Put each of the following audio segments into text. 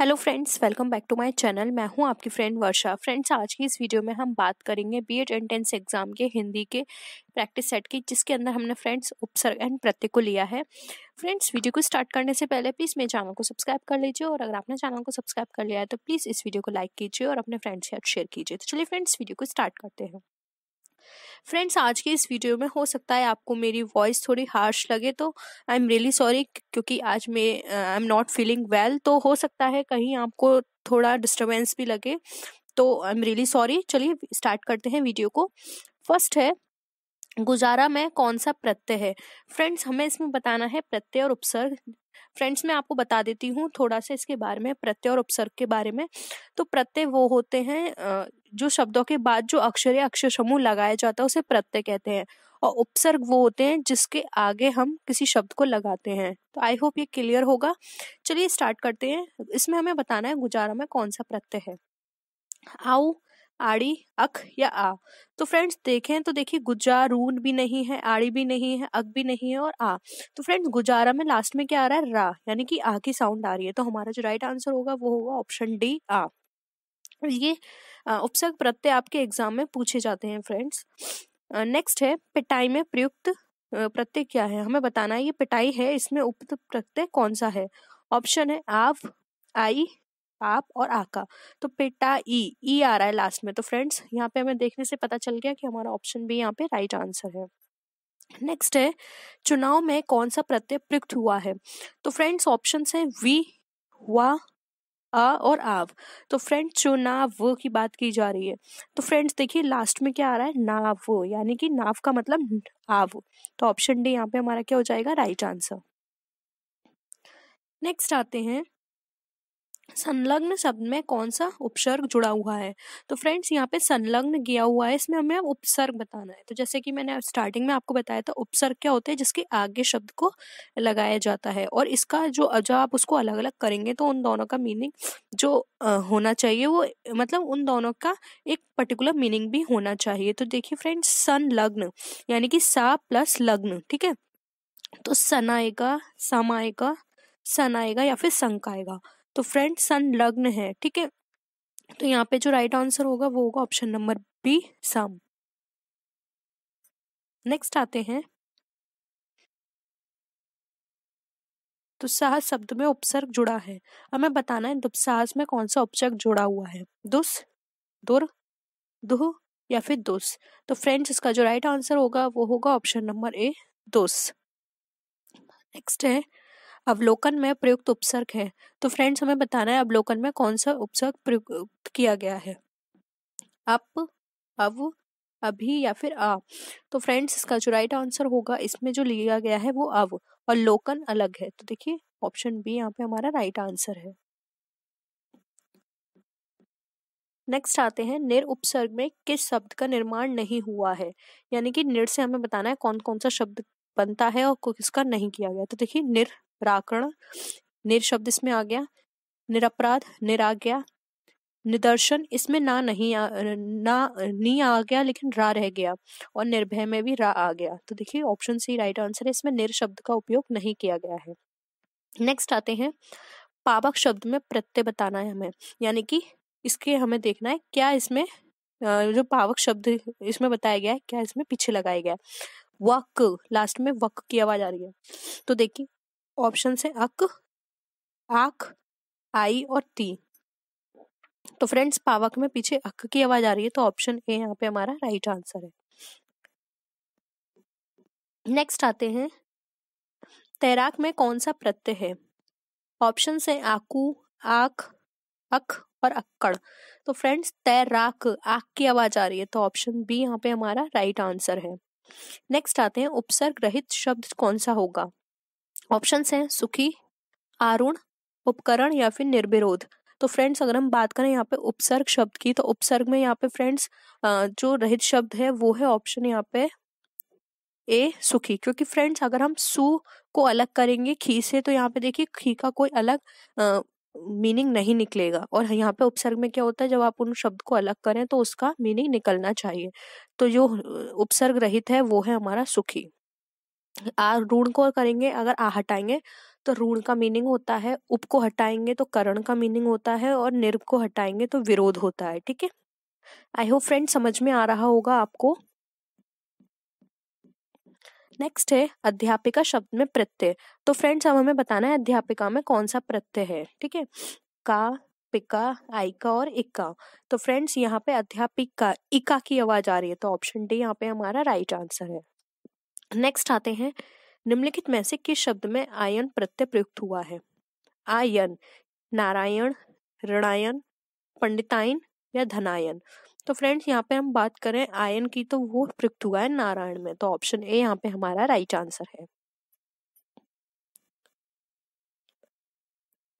hello friends welcome back to my channel मैं हूं आपकी फ्रेंड वर्षा फ्रेंड्स आज की इस वीडियो में हम बात करेंगे बीएड एंट्रेंस एग्ज़ाम के हिंदी के प्रैक्टिस सेट की जिसके अंदर हमने फ्रेंड्स उपसर्ग एंड प्रत्यय को लिया है फ्रेंड्स वीडियो को स्टार्ट करने से पहले प्लीज़ मेरे चैनल को सब्सक्राइब कर लीजिए और अगर आपने चैनल को सब्सक्राइब कर लिया है तो प्लीज़ इस वीडियो को लाइक कीजिए और अपने फ्रेंड्स के साथ शेयर कीजिए तो चलिए फ्रेंड्स वीडियो को स्टार्ट करते हैं फ्रेंड्स आज के इस वीडियो में हो सकता है आपको मेरी वॉइस थोड़ी हार्श लगे तो आई एम रियली सॉरी क्योंकि आज मैं I am not feeling well तो हो सकता है कहीं आपको थोड़ा डिस्टर्बेंस भी लगे तो आई एम रियली सॉरी चलिए स्टार्ट करते हैं वीडियो को फर्स्ट है गुजारा में कौन सा प्रत्यय है फ्रेंड्स हमें इसमें बताना है प्रत्यय और उपसर्ग फ्रेंड्स मैं आपको बता देती हूँ थोड़ा सा इसके बारे में प्रत्यय और उपसर्ग के बारे में तो प्रत्यय वो होते हैं जो शब्दों के बाद जो अक्षर या अक्षर समूह लगाया जाता है उसे प्रत्यय कहते हैं और उपसर्ग वो होते हैं जिसके आगे हम किसी शब्द को लगाते हैं तो आई होप ये क्लियर होगा चलिए स्टार्ट करते हैं इसमें हमें बताना है गुजारा में कौन सा प्रत्यय है आओ आड़ी अख या आ तो फ्रेंड्स देखें तो देखिए गुजारून भी नहीं है आड़ी भी नहीं है अक भी नहीं है और आ तो फ्रेंड्स गुजारा में लास्ट में क्या आ रहा है रा यानी कि आ की साउंड आ रही है तो हमारा जो राइट आंसर होगा वो होगा ऑप्शन डी आ ये उपसर्ग प्रत्यय आपके एग्जाम में पूछे जाते हैं फ्रेंड्स नेक्स्ट है पिटाई में प्रयुक्त प्रत्यय क्या है हमें बताना है ये पिटाई है इसमें उपयुक्त प्रत्यय कौन सा है ऑप्शन है आव आई आप और आका तो पिटा ई ई आ रहा है लास्ट में तो फ्रेंड्स यहाँ पे हमें देखने से पता चल गया कि हमारा ऑप्शन भी यहाँ पे राइट आंसर है नेक्स्ट है चुनाव में कौन सा प्रत्यय प्रयुक्त हुआ है तो फ्रेंड्स ऑप्शन है वी हुआ अ और आव तो फ्रेंड चुनाव की बात की जा रही है तो फ्रेंड्स देखिए लास्ट में क्या आ रहा है नाव यानी कि नाव का मतलब आव तो ऑप्शन डी यहाँ पे हमारा क्या हो जाएगा राइट आंसर नेक्स्ट आते हैं संलग्न शब्द में कौन सा उपसर्ग जुड़ा हुआ है तो फ्रेंड्स यहाँ पे संलग्न किया हुआ है इसमें हमें उपसर्ग बताना है तो जैसे कि मैंने स्टार्टिंग में आपको बताया था उपसर्ग क्या होता है जिसके आगे शब्द को लगाया जाता है और इसका जो जब आप उसको अलग अलग करेंगे तो उन दोनों का मीनिंग जो होना चाहिए वो मतलब उन दोनों का एक पर्टिकुलर मीनिंग भी होना चाहिए तो देखिए फ्रेंड्स संलग्न यानी कि सा प्लस लग्न ठीक है तो सनाएगा समाएगा सनाएगा या फिर संकाएगा तो फ्रेंड सन लग्न है ठीक है तो यहाँ पे जो राइट आंसर होगा वो होगा ऑप्शन नंबर बी सम नेक्स्ट आते हैं तो साहस शब्द में उपसर्ग जुड़ा है हमें बताना है दुपसाहस में कौन सा उपसर्ग जुड़ा हुआ है दुस दुर दुह या फिर दुस तो फ्रेंड्स इसका जो राइट आंसर होगा वो होगा ऑप्शन नंबर ए दुस नेक्स्ट है अवलोकन में प्रयुक्त उपसर्ग है तो फ्रेंड्स हमें बताना है अवलोकन में कौन सा उपसर्ग प्रयुक्त किया गया है अप अव अभी या फिर आ तो फ्रेंड्स इसका जो राइट आंसर होगा इसमें जो लिया गया है वो अव और लोकन अलग है तो देखिए ऑप्शन बी यहाँ पे हमारा राइट आंसर है नेक्स्ट आते हैं निर उपसर्ग में किस शब्द का निर्माण नहीं हुआ है यानी कि निर से हमें बताना है कौन कौन सा शब्द बनता है और किसका नहीं किया गया तो देखिए निर राकण निर शब्द इसमें आ गया निरपराध निराज्ञा निदर्शन इसमें ना नहीं आ, ना नी आ गया लेकिन रा रह गया और निर्भय में भी रा आ गया तो देखिए ऑप्शन सी राइट आंसर है इसमें निर शब्द का उपयोग नहीं किया गया है नेक्स्ट आते हैं पावक शब्द में प्रत्यय बताना है हमें यानी कि इसके हमें देखना है क्या इसमें जो पावक शब्द इसमें बताया गया है क्या इसमें पीछे लगाया गया है वक लास्ट में वक की आवाज आ रही है तो देखिए ऑप्शन है अक आख आई और टी तो फ्रेंड्स पावक में पीछे अक की आवाज आ रही है तो ऑप्शन ए यहाँ पे हमारा राइट आंसर है नेक्स्ट आते हैं तैराक में कौन सा प्रत्यय है ऑप्शन है आकू आख अख और अक्कड़ तो फ्रेंड्स तैराक आख की आवाज आ रही है तो ऑप्शन बी यहाँ पे हमारा राइट आंसर है नेक्स्ट आते हैं उपसर्ग रहित शब्द कौन सा होगा ऑप्शन हैं सुखी आरुण उपकरण या फिर निर्विरोध तो फ्रेंड्स अगर हम बात करें यहाँ पे उपसर्ग शब्द की तो उपसर्ग में यहाँ पे फ्रेंड्स जो रहित शब्द है वो है ऑप्शन यहाँ पे ए सुखी क्योंकि फ्रेंड्स अगर हम सु को अलग करेंगे खी से तो यहाँ पे देखिए खी का कोई अलग मीनिंग नहीं निकलेगा और यहाँ पे उपसर्ग में क्या होता है जब आप उन शब्द को अलग करें तो उसका मीनिंग निकलना चाहिए तो जो उपसर्ग रहित है वो है हमारा सुखी आ ऋण को करेंगे अगर आ हटाएंगे तो ऋण का मीनिंग होता है उप को हटाएंगे तो करण का मीनिंग होता है और निर को हटाएंगे तो विरोध होता है ठीक है आई होप फ्रेंड समझ में आ रहा होगा आपको नेक्स्ट है अध्यापिका शब्द में प्रत्यय तो फ्रेंड्स अब हमें बताना है अध्यापिका में कौन सा प्रत्यय है ठीक है का पिका आइका और इक्का तो फ्रेंड्स यहाँ पे अध्यापिका इका की आवाज आ रही है तो ऑप्शन डी यहाँ पे हमारा राइट आंसर है नेक्स्ट आते हैं निम्नलिखित में से किस शब्द में आयन प्रत्यय प्रयुक्त हुआ है आयन नारायण ऋणायन पंडितायन या धनायन तो फ्रेंड्स यहाँ पे हम बात करें आयन की तो वो प्रयुक्त हुआ है नारायण में तो ऑप्शन ए यहाँ पे हमारा राइट आंसर है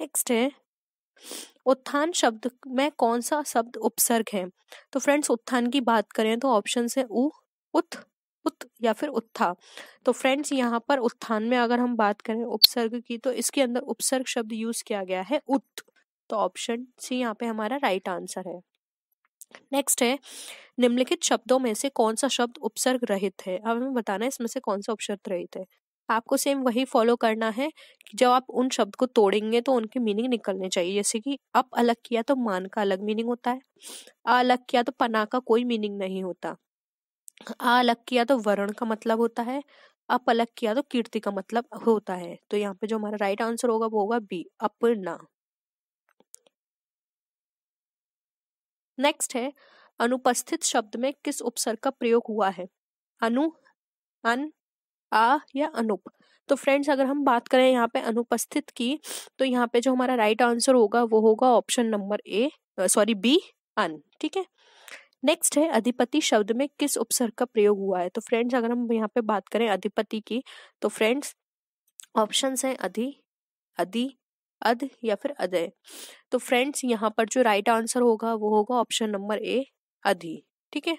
नेक्स्ट है उत्थान शब्द में कौन सा शब्द उपसर्ग है तो फ्रेंड्स उत्थान की बात करें तो ऑप्शन है उ उत उत या फिर उत्था तो फ्रेंड्स यहाँ पर उत्थान में अगर हम बात करें उपसर्ग की तो इसके अंदर उपसर्ग शब्द यूज किया गया है उत तो ऑप्शन सी यहाँ पे हमारा राइट आंसर है नेक्स्ट है निम्नलिखित शब्दों में से कौन सा शब्द उपसर्ग रहित है अब हमें बताना है इसमें से कौन सा उपसर्ग रहित है आपको सेम वही फॉलो करना है कि जब आप उन शब्द को तोड़ेंगे तो उनकी मीनिंग निकलने चाहिए जैसे कि अप अलग किया तो मान का अलग मीनिंग होता है अलग किया तो पना का कोई मीनिंग नहीं होता आ अलग किया तो वर्ण का मतलब होता है अप अलग किया तो कीर्ति का मतलब होता है तो यहाँ पे जो हमारा राइट आंसर होगा वो होगा बी अपना नेक्स्ट है अनुपस्थित शब्द में किस उपसर्ग का प्रयोग हुआ है अनु अन आ या अनुप तो फ्रेंड्स अगर हम बात करें यहाँ पे अनुपस्थित की तो यहाँ पे जो हमारा राइट आंसर होगा वो होगा option number A sorry B अन ठीक है नेक्स्ट है अधिपति शब्द में किस उपसर्ग का प्रयोग हुआ है तो फ्रेंड्स अगर हम यहाँ पे बात करें अधिपति की तो फ्रेंड्स ऑप्शन है अधि अधि अध या फिर अदय तो फ्रेंड्स यहाँ पर जो राइट आंसर होगा वो होगा ऑप्शन नंबर ए अधि ठीक है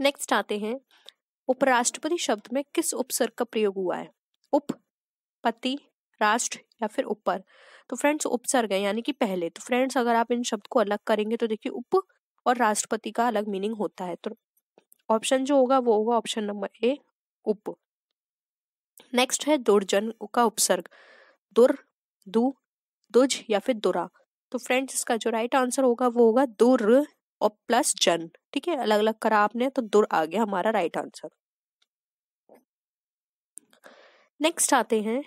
नेक्स्ट आते हैं उपराष्ट्रपति शब्द में किस उपसर्ग का प्रयोग हुआ है उप पति राष्ट्र या फिर ऊपर तो फ्रेंड्स उपसर्ग है यानी कि पहले तो फ्रेंड्स अगर आप इन शब्द को अलग करेंगे तो देखिए उप और राष्ट्रपति का अलग मीनिंग होता है तो ऑप्शन जो होगा वो होगा ऑप्शन नंबर ए उप नेक्स्ट है दुर्जन का उपसर्ग दुर दु दुज या फिर दुरा तो फ्रेंड्स इसका जो राइट आंसर होगा वो होगा दुर और प्लस जन ठीक है अलग अलग करा आपने तो दुर आ गया हमारा राइट आंसर नेक्स्ट आते हैं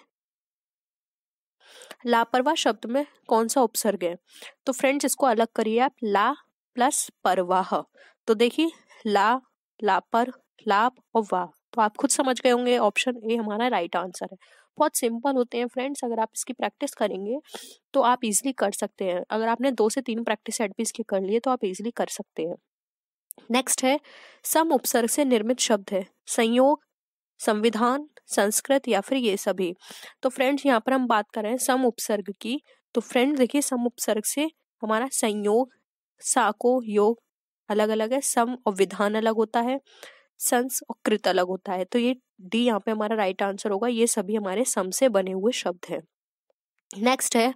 लापरवाह शब्द में कौन सा उपसर्ग है तो फ्रेंड्स इसको अलग करिए आप ला प्लस परवाह तो देखिए ला लापर लाप और वाह तो आप खुद समझ गए होंगे ऑप्शन ए हमारा राइट आंसर है बहुत सिंपल होते हैं फ्रेंड्स अगर आप इसकी प्रैक्टिस करेंगे तो आप इजीली कर सकते हैं अगर आपने दो से तीन प्रैक्टिस सेट भी इसके कर लिए तो आप इजीली कर सकते हैं नेक्स्ट है सम उपसर्ग से निर्मित शब्द है संयोग संविधान संस्कृत या फिर ये सभी तो फ्रेंड्स यहाँ पर हम बात कर रहे हैं सम उपसर्ग की तो फ्रेंड्स देखिए सम उपसर्ग से हमारा संयोग साको योग अलग अलग है सम और विधान अलग होता है संस और कृत अलग होता है तो ये डी यहाँ पे हमारा राइट आंसर होगा ये सभी हमारे सम से बने हुए शब्द हैं नेक्स्ट है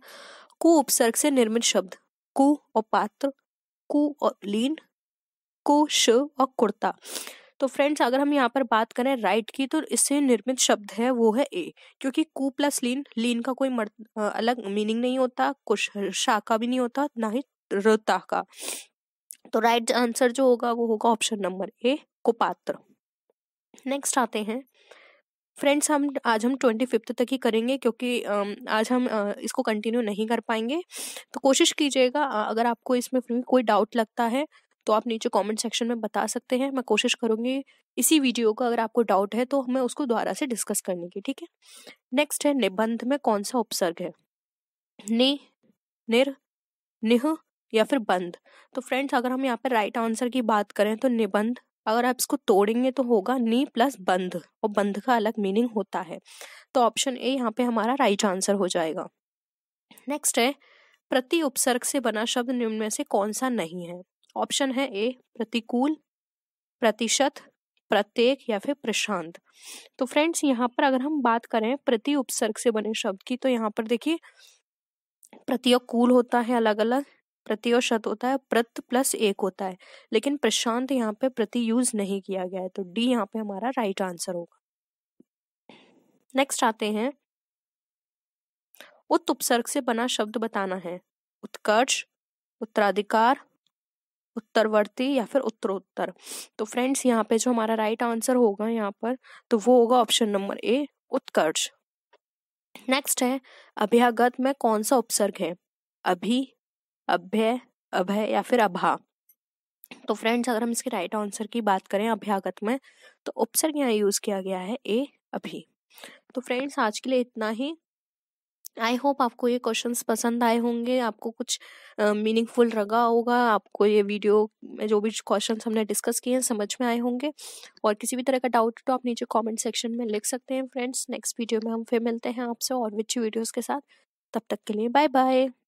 कु उपसर्ग से निर्मित शब्द कु और पात्र कु और लीन कु श और कुर्ता तो फ्रेंड्स अगर हम यहाँ पर बात करें राइट की तो इससे निर्मित शब्द है वो है ए क्योंकि कु प्लस लीन लीन का कोई अलग मीनिंग नहीं होता कुछ का भी नहीं होता ना ही रता का तो राइट आंसर जो होगा वो होगा ऑप्शन नंबर ए कुपात्र नेक्स्ट आते हैं फ्रेंड्स हम आज हम ट्वेंटी फिफ्थ तक ही करेंगे क्योंकि आज हम इसको कंटिन्यू नहीं कर पाएंगे तो कोशिश कीजिएगा अगर आपको इसमें कोई डाउट लगता है तो आप नीचे कमेंट सेक्शन में बता सकते हैं मैं कोशिश करूंगी इसी वीडियो का अगर आपको डाउट है तो मैं उसको दोबारा से डिस्कस करने की ठीक है नेक्स्ट है निबंध में कौन सा उपसर्ग है नि निर निह या फिर बंद तो फ्रेंड्स अगर हम यहाँ पर राइट आंसर की बात करें तो निबंध अगर आप इसको तोड़ेंगे तो होगा नी प्लस बंध और बंध का अलग मीनिंग होता है तो ऑप्शन ए यहाँ पे हमारा राइट आंसर हो जाएगा नेक्स्ट है प्रति उपसर्ग से बना शब्द निम्न में से कौन सा नहीं है ऑप्शन है ए प्रतिकूल प्रतिशत प्रत्येक या फिर प्रशांत तो फ्रेंड्स यहाँ पर अगर हम बात करें प्रति उपसर्ग से बने शब्द की तो यहाँ पर देखिए प्रतिकूल होता है अलग अलग प्रति शत होता है प्रत प्लस एक होता है लेकिन प्रशांत यहाँ पे प्रति यूज नहीं किया गया है तो डी यहाँ पे हमारा राइट आंसर होगा नेक्स्ट आते हैं उत्त उपसर्ग से बना शब्द बताना है उत्कर्ष उत्तराधिकार उत्तरवर्ती या फिर उत्तरोत्तर तो फ्रेंड्स यहाँ पे जो हमारा राइट आंसर होगा यहाँ पर तो वो होगा ऑप्शन नंबर ए उत्कर्ष नेक्स्ट है अभ्यागत में कौन सा उपसर्ग है अभी अभ्य अभय या फिर अभा तो फ्रेंड्स अगर हम इसके राइट आंसर की बात करें अभ्यागत में तो उपसर्ग यहाँ यूज किया गया है ए अभी तो फ्रेंड्स आज के लिए इतना ही आई होप आपको ये क्वेश्चन पसंद आए होंगे आपको कुछ मीनिंगफुल uh, लगा होगा आपको ये वीडियो में जो भी क्वेश्चन हमने डिस्कस किए हैं समझ में आए होंगे और किसी भी तरह का डाउट तो आप नीचे कमेंट सेक्शन में लिख सकते हैं फ्रेंड्स नेक्स्ट वीडियो में हम फिर मिलते हैं आपसे और विच वीडियोज़ के साथ तब तक के लिए बाय बाय